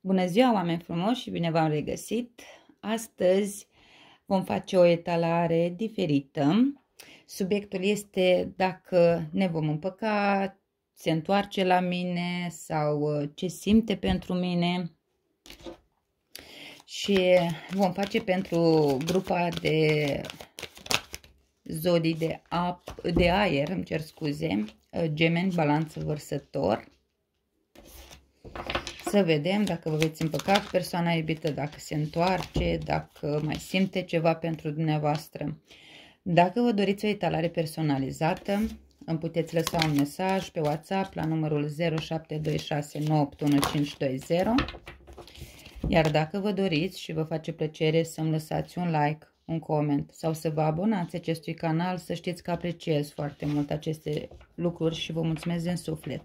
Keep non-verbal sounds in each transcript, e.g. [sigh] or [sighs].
Bună ziua, oameni frumoși și bine v-am regăsit! Astăzi vom face o etalare diferită. Subiectul este dacă ne vom împăca, se întoarce la mine sau uh, ce simte pentru mine. Și vom face pentru grupa de zodii de, ap, de aer, îmi cer scuze, uh, gemeni, balanță, vărsător. Să vedem dacă vă veți împăca cu persoana iubită, dacă se întoarce, dacă mai simte ceva pentru dumneavoastră. Dacă vă doriți o etalare personalizată, îmi puteți lăsa un mesaj pe WhatsApp la numărul 0726981520. Iar dacă vă doriți și vă face plăcere să-mi lăsați un like, un coment sau să vă abonați acestui canal, să știți că apreciez foarte mult aceste lucruri și vă mulțumesc din suflet.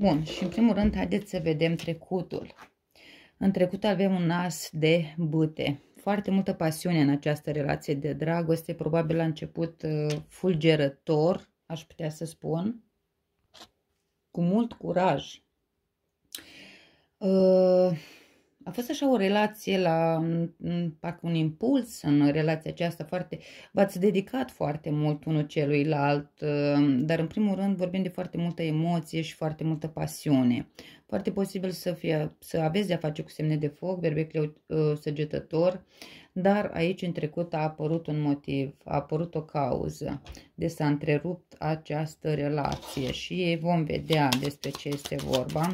Bun, și în primul rând, haideți să vedem trecutul. În trecut avem un as de bâte. Foarte multă pasiune în această relație de dragoste, probabil la început uh, fulgerător, aș putea să spun, cu mult curaj. Uh a fost așa o relație la parcă un impuls în relația aceasta foarte, v-ați dedicat foarte mult unul celuilalt, uh, dar în primul rând vorbim de foarte multă emoție și foarte multă pasiune. Foarte posibil să, fie, să aveți de-a face cu semne de foc, berbecleu uh, săgetător, dar aici în trecut a apărut un motiv, a apărut o cauză de s-a întrerupt această relație și vom vedea despre ce este vorba.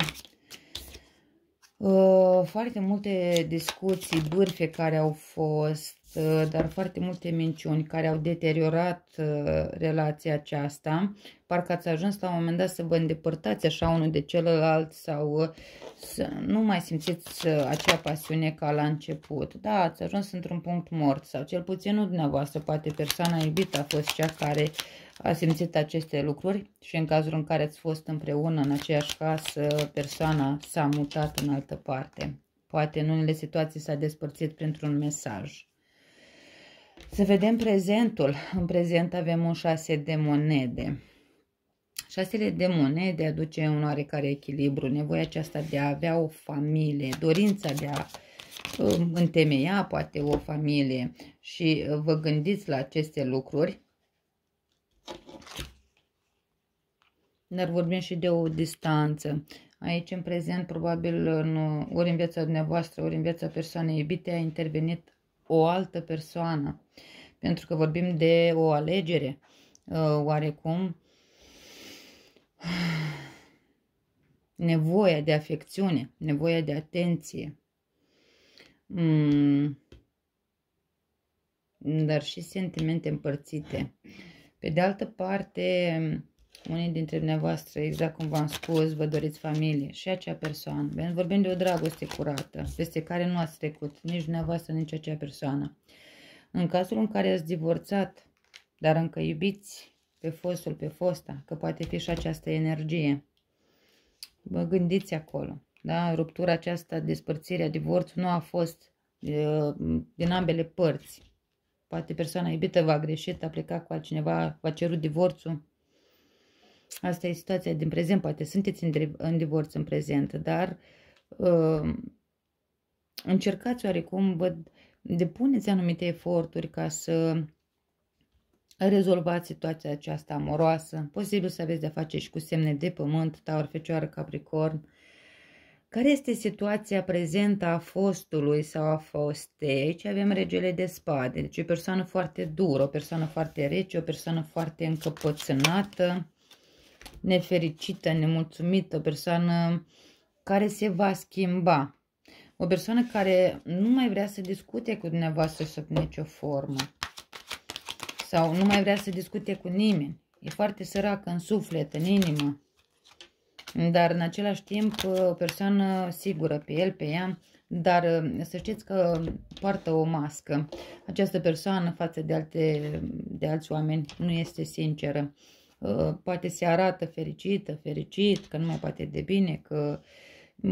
Uh, foarte multe discuții, bârfe care au fost, Eh, dar foarte multe minciuni care au deteriorat eh, relația aceasta. Parcă ați ajuns la un moment dat să vă îndepărtați așa unul de celălalt sau eh, să nu mai simțiți acea pasiune ca la început. Da, ați ajuns într-un punct mort sau cel puțin nu dumneavoastră, poate persoana iubită a fost cea care a simțit aceste lucruri și în cazul în care ați fost împreună în aceeași casă, persoana s-a mutat în altă parte. Poate în unele situații s-a despărțit printr-un mesaj. Să vedem prezentul. În prezent avem un 6 de monede. Șasele de monede aduce un oarecare echilibru, nevoia aceasta de a avea o familie, dorința de a um, întemeia poate o familie și uh, vă gândiți la aceste lucruri. Dar vorbim și de o distanță. Aici, în prezent, probabil, nu, uh, ori în viața dumneavoastră, ori în viața persoanei iubite, a intervenit o altă persoană, pentru că vorbim de o alegere uh, oarecum, [sighs] nevoia de afecțiune, nevoia de atenție, mm. dar și sentimente împărțite. Pe de altă parte, unii dintre dumneavoastră, exact cum v-am spus, vă doriți familie și acea persoană. Vorbim de o dragoste curată, peste care nu ați trecut, nici dumneavoastră, nici acea persoană. În cazul în care ați divorțat, dar încă iubiți pe fostul, pe fosta, că poate fi și această energie, vă gândiți acolo. Da? Ruptura aceasta, despărțirea, divorțul nu a fost uh, din ambele părți. Poate persoana iubită v-a greșit, a plecat cu altcineva, v-a cerut divorțul, Asta e situația din prezent. Poate sunteți în divorț în prezent, dar uh, încercați oarecum, vă depuneți anumite eforturi ca să rezolvați situația aceasta amoroasă. Posibil să aveți de-a face și cu semne de pământ, taur, fecioară, capricorn. Care este situația prezentă a fostului sau a fostei? Aici avem regele de spade, deci o persoană foarte dură, o persoană foarte rece, o persoană foarte încăpățânată nefericită, nemulțumită, o persoană care se va schimba. O persoană care nu mai vrea să discute cu dumneavoastră sub nicio formă. Sau nu mai vrea să discute cu nimeni. E foarte săracă în suflet, în inimă. Dar în același timp o persoană sigură pe el, pe ea, dar să știți că poartă o mască. Această persoană față de, alte, de alți oameni nu este sinceră. Uh, poate se arată fericită, fericit, că nu mai poate de bine, că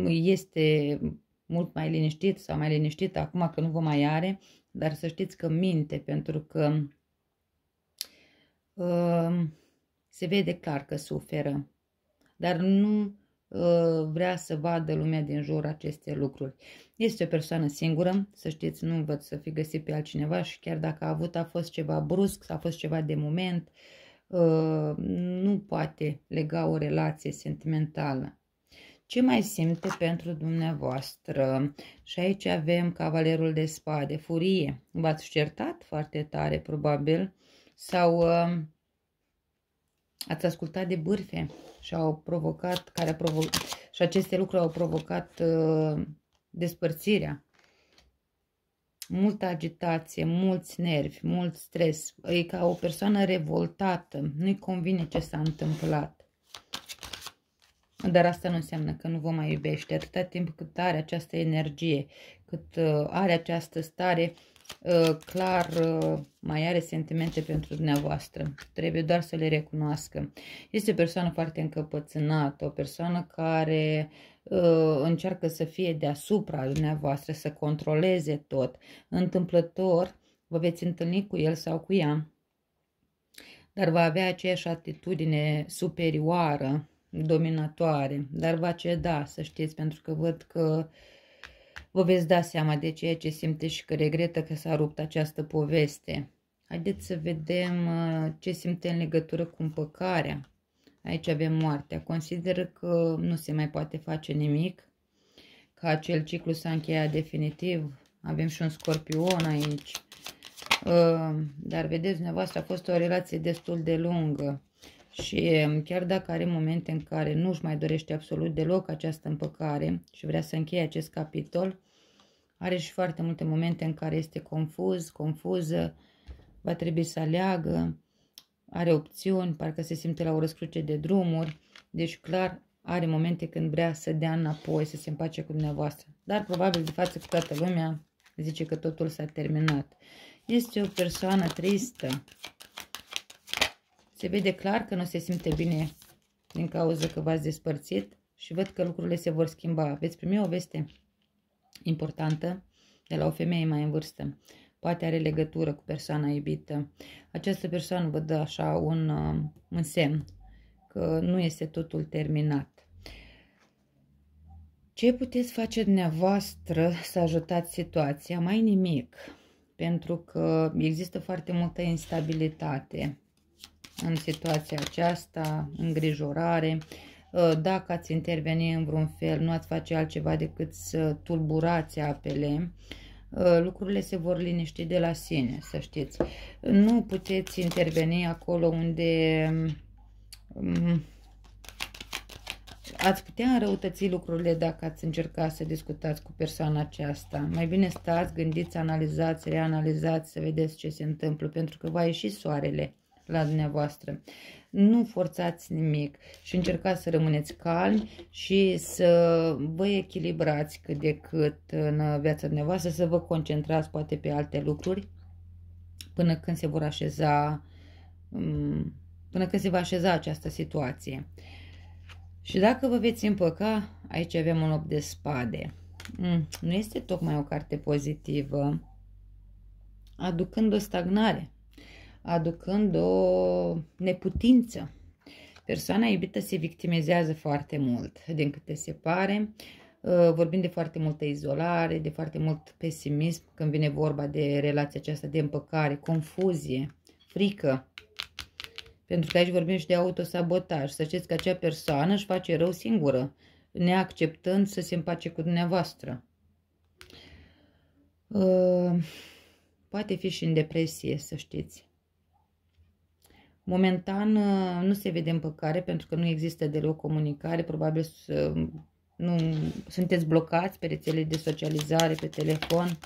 este mult mai liniștit sau mai liniștit acum că nu vă mai are, dar să știți că minte pentru că uh, se vede clar că suferă, dar nu uh, vrea să vadă lumea din jur aceste lucruri. Este o persoană singură, să știți, nu văd să fi găsit pe altcineva și chiar dacă a avut a fost ceva brusc, a fost ceva de moment, uh, nu poate lega o relație sentimentală. Ce mai simte pentru dumneavoastră? Și aici avem cavalerul de spade, furie. V-ați certat foarte tare, probabil, sau uh, ați ascultat de bârfe și au provocat, care a provo și aceste lucruri au provocat uh, despărțirea multă agitație, mulți nervi, mult stres. E ca o persoană revoltată, nu-i convine ce s-a întâmplat. Dar asta nu înseamnă că nu vă mai iubește. Atâta timp cât are această energie, cât uh, are această stare Uh, clar uh, mai are sentimente pentru dumneavoastră. Trebuie doar să le recunoască. Este o persoană foarte încăpățânată, o persoană care uh, încearcă să fie deasupra dumneavoastră, să controleze tot. Întâmplător vă veți întâlni cu el sau cu ea, dar va avea aceeași atitudine superioară, dominatoare, dar va ceda, să știți, pentru că văd că uh, vă veți da seama de ceea ce simte și că regretă că s-a rupt această poveste. Haideți să vedem uh, ce simte în legătură cu împăcarea. Aici avem moartea. Consideră că nu se mai poate face nimic, că acel ciclu s-a încheiat definitiv. Avem și un scorpion aici. Uh, dar vedeți, dumneavoastră a fost o relație destul de lungă. Și mm, chiar dacă are momente în care nu își mai dorește absolut deloc această împăcare și vrea să încheie acest capitol, are și foarte multe momente în care este confuz, confuză, va trebui să aleagă, are opțiuni, parcă se simte la o răscruce de drumuri, deci clar are momente când vrea să dea înapoi, să se împace cu dumneavoastră. Dar probabil de față cu toată lumea zice că totul s-a terminat. Este o persoană tristă, se vede clar că nu se simte bine din cauza că v-ați despărțit și văd că lucrurile se vor schimba. Veți primi o veste importantă de la o femeie mai în vârstă. Poate are legătură cu persoana iubită. Această persoană vă dă așa un, uh, un semn că nu este totul terminat. Ce puteți face dumneavoastră să ajutați situația? Mai nimic, pentru că există foarte multă instabilitate în situația aceasta, îngrijorare. Uh, dacă ați interveni în vreun fel, nu ați face altceva decât să tulburați apele, uh, lucrurile se vor liniști de la sine, să știți. Nu puteți interveni acolo unde um, ați putea înrăutăți lucrurile dacă ați încerca să discutați cu persoana aceasta. Mai bine stați, gândiți, analizați, reanalizați, să vedeți ce se întâmplă, pentru că va ieși soarele la dumneavoastră. Nu forțați nimic și încercați să rămâneți calmi și să vă echilibrați cât de cât în viața dumneavoastră, să vă concentrați poate pe alte lucruri până când se vor așeza mm, până când se va așeza această situație. Și dacă vă veți împăca, aici avem un loc de spade. Mm, nu este tocmai o carte pozitivă, aducând o stagnare aducând o neputință. Persoana iubită se victimizează foarte mult, din câte se pare. Uh, vorbim de foarte multă izolare, de foarte mult pesimism când vine vorba de relația aceasta de împăcare, confuzie, frică. Pentru că aici vorbim și de autosabotaj. Să știți că acea persoană își face rău singură, neacceptând să se împace cu dumneavoastră. Uh, poate fi și în depresie, să știți. Momentan uh, nu se vede împăcare pentru că nu există deloc comunicare, probabil uh, nu, sunteți blocați pe rețele de socializare, pe telefon,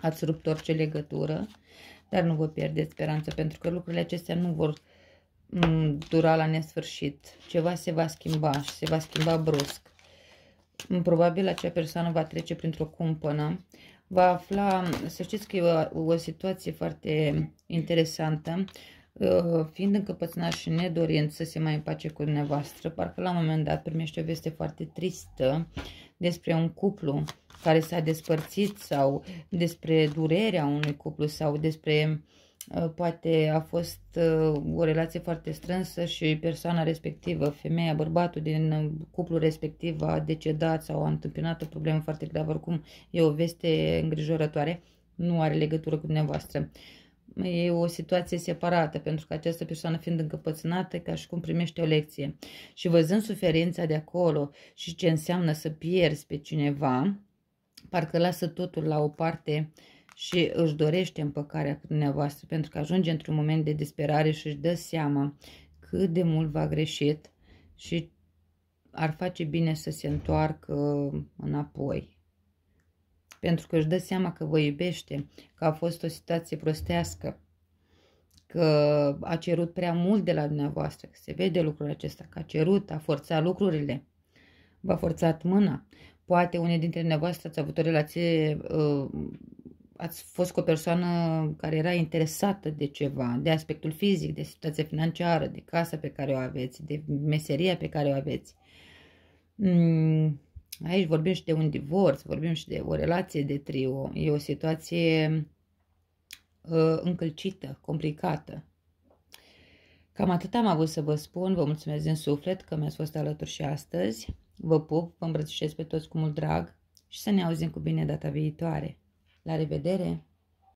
ați rupt orice legătură, dar nu vă pierdeți speranță pentru că lucrurile acestea nu vor mm, dura la nesfârșit. Ceva se va schimba și se va schimba brusc. Probabil acea persoană va trece printr-o cumpănă, va afla, să știți că e o, o situație foarte interesantă, Uh, fiind încăpățânat și nedorind să se mai împace cu dumneavoastră, parcă la un moment dat primește o veste foarte tristă despre un cuplu care s-a despărțit sau despre durerea unui cuplu sau despre uh, poate a fost uh, o relație foarte strânsă și persoana respectivă, femeia, bărbatul din cuplu respectiv a decedat sau a întâmpinat o problemă foarte gravă, oricum e o veste îngrijorătoare, nu are legătură cu dumneavoastră e o situație separată, pentru că această persoană fiind încăpățânată, ca și cum primește o lecție. Și văzând suferința de acolo și ce înseamnă să pierzi pe cineva, parcă lasă totul la o parte și își dorește împăcarea cu dumneavoastră, pentru că ajunge într-un moment de disperare și își dă seama cât de mult va greșit și ar face bine să se întoarcă înapoi pentru că își dă seama că vă iubește, că a fost o situație prostească, că a cerut prea mult de la dumneavoastră, că se vede lucrul acesta, că a cerut, a forțat lucrurile, v-a forțat mâna. Poate unii dintre dumneavoastră ați avut o relație, uh, ați fost cu o persoană care era interesată de ceva, de aspectul fizic, de situația financiară, de casa pe care o aveți, de meseria pe care o aveți. Mm Aici vorbim și de un divorț, vorbim și de o relație de trio. E o situație uh, încălcită, complicată. Cam atât am avut să vă spun. Vă mulțumesc din suflet că mi-ați fost alături și astăzi. Vă pup, vă îmbrățișez pe toți cu mult drag și să ne auzim cu bine data viitoare. La revedere!